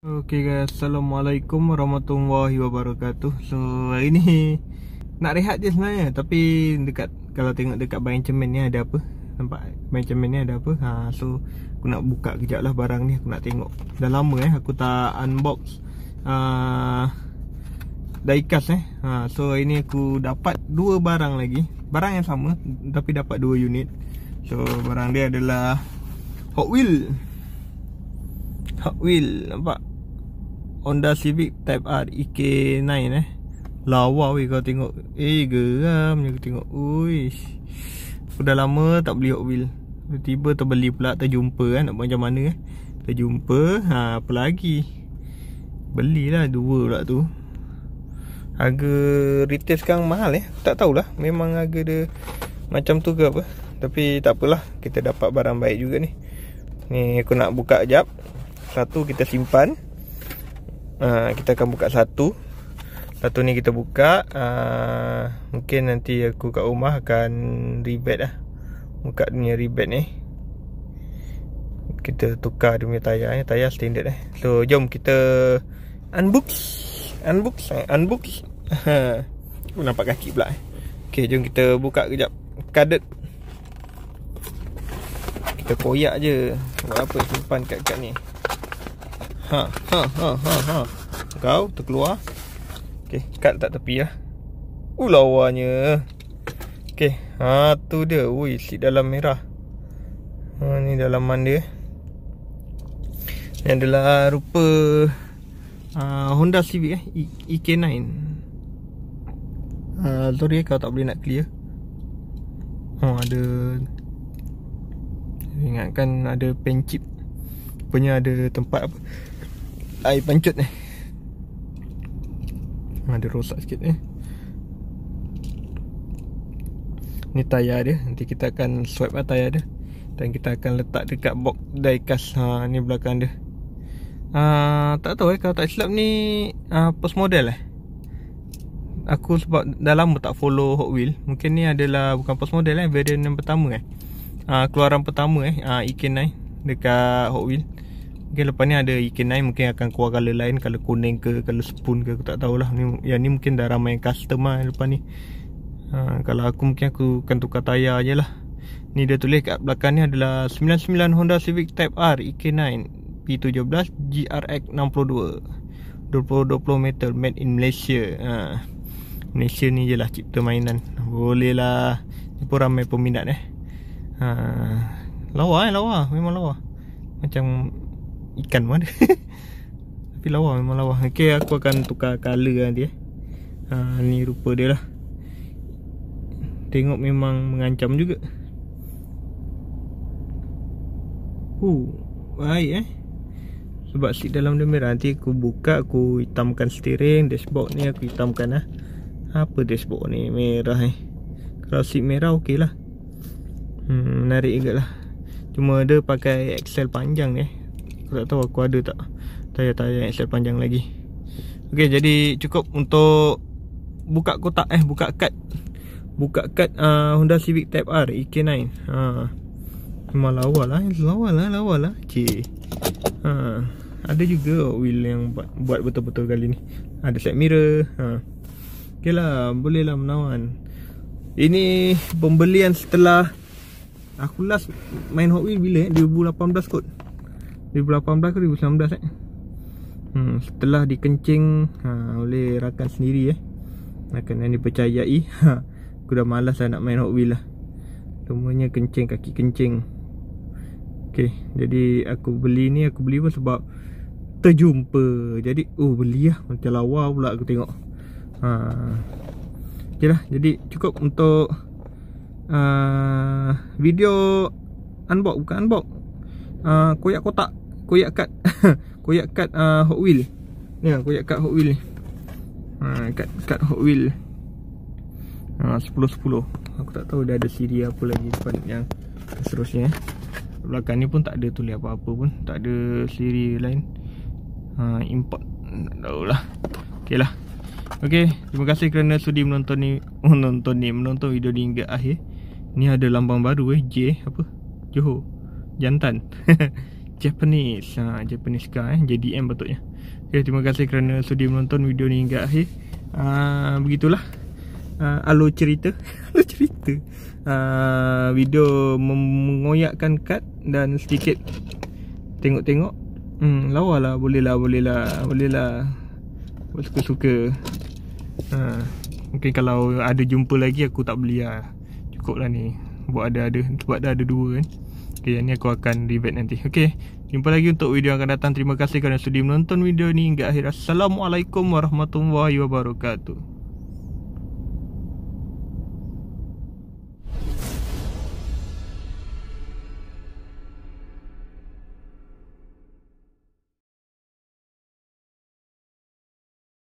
Okay guys, Assalamualaikum warahmatullahi wabarakatuh So, hari ni Nak rehat je sebenarnya Tapi, dekat kalau tengok dekat bayang cemen ni ada apa Nampak bayang cemen ni ada apa ha, So, aku nak buka kejap lah barang ni Aku nak tengok Dah lama eh, aku tak unbox uh, ah, Daikas eh ha, So, hari ni aku dapat dua barang lagi Barang yang sama Tapi dapat dua unit So, barang dia adalah Hot Wheel Hot Wheel, nampak Honda Civic Type R EK9 eh Lawa weh kau tengok Eh geram je kau tengok Uish Aku dah lama tak beli Hot Wheel Tiba-tiba terbeli pula Terjumpa kan Nak macam mana eh Terjumpa ha, Apa lagi Belilah dua pula tu Harga retail sekarang mahal eh Tak tahulah Memang harga dia Macam tu ke apa Tapi tak apalah Kita dapat barang baik juga ni Ni aku nak buka jap Satu kita simpan Ah, kita akan buka satu Satu ni kita buka uh, Mungkin nanti aku kat rumah akan rebat lah Buka punya rebat ni Kita tukar dia tayar ni Tayar standard eh So jom kita unbox Unbox eh, Unbox Aku nampak kaki pula eh Okay jom kita buka kejap Kadet Kita koyak je Buat apa simpan kat-kat ni Ha ha, ha, ha, ha. Kau terkeluar. Okey, kat tak tepi lah. Uh, lawanya. ha tu dia. Ui, si dalam merah. Ha ni dalaman dia. Ini adalah rupa uh, Honda Civic eh, EK9. uh, sorry kau tak boleh nak clear. Oh ada Ingatkan ada pen chip rupanya ada tempat apa air pancut ni ada rosak sikit ni ni tayar dia nanti kita akan swipe lah tayar dia dan kita akan letak dekat box diecast ha, ni belakang dia ha, tak tahu eh kalau tak silap ni ha, post model eh aku sebab dah lama tak follow hot wheel mungkin ni adalah bukan post model eh variant yang pertama eh ha, keluaran pertama eh ha, ek dekat hot wheel Mungkin lepas ni ada ikan lain mungkin akan keluar color lain Color kuning ke, color spoon ke aku tak tahulah ni, Yang ni mungkin dah ramai yang custom lah lepas ni ha, Kalau aku mungkin aku akan tukar tayar je lah Ni dia tulis kat belakang ni adalah 99 Honda Civic Type R EK9 P17 GRX62 2020 meter made in Malaysia ha. Malaysia ni je lah cipta mainan Boleh lah Ni pun ramai peminat eh ha. Lawa eh lawa Memang lawa Macam ikan pun ada Tapi lawa memang lawa Ok, aku akan tukar colour lah nanti eh. ha, Ni rupa dia lah Tengok memang mengancam juga Huh, Baik eh Sebab seat dalam dia merah Nanti aku buka aku hitamkan steering Dashboard ni aku hitamkan lah Apa dashboard ni merah eh Kalau seat merah okey lah hmm, Menarik juga lah Cuma dia pakai Excel panjang eh Aku tak tahu aku ada tak Tayar-tayar yang extra panjang lagi Okay jadi cukup untuk Buka kotak eh Buka kad Buka kad uh, Honda Civic Type R EK9 ha. Memang lawa lah Lawa lah Lawa lah ha. Ada juga wheel yang buat, betul-betul kali ni Ada set mirror ha. Okay lah Boleh lah menawan Ini pembelian setelah Aku last main Hot Wheels bila eh? 2018 kot 2018 ke 2019 eh hmm, Setelah dikencing ha, Oleh rakan sendiri eh Rakan yang dipercayai ha, Aku dah malas lah nak main Hot Wheels lah Semuanya kencing kaki kencing Okay Jadi aku beli ni aku beli pun sebab Terjumpa Jadi oh beli lah macam lawa pula aku tengok ha. Okay lah jadi cukup untuk uh, Video Unbox bukan unbox Uh, koyak kotak koyak kad koyak kad uh, hot wheel ni ya, lah koyak kad hot wheel ni ha, ah, kad, kad hot wheel ha, ah, 10-10 aku tak tahu dah ada siri apa lagi depan yang seterusnya eh. belakang ni pun tak ada tulis apa-apa pun tak ada siri lain ha, import tak tahu lah Okay, lah ok terima kasih kerana sudi menonton ni menonton ni menonton video ni hingga akhir ni ada lambang baru eh J apa Johor Jantan. Japanese ha, Japanese car eh JDM patutnya Okay terima kasih kerana sudah menonton video ni hingga akhir uh, Begitulah uh, Alo cerita Alo cerita uh, Video mengoyakkan kad Dan sedikit Tengok-tengok Hmm, lawa lah, boleh lah, boleh lah, boleh lah Buat suka-suka ha, Mungkin kalau ada jumpa lagi aku tak beli lah Cukup lah ni Buat ada-ada, sebab dah ada dua kan Okay, yang ni aku akan rebate nanti Okay, jumpa lagi untuk video yang akan datang Terima kasih kerana sudah menonton video ni hingga akhir Assalamualaikum warahmatullahi wabarakatuh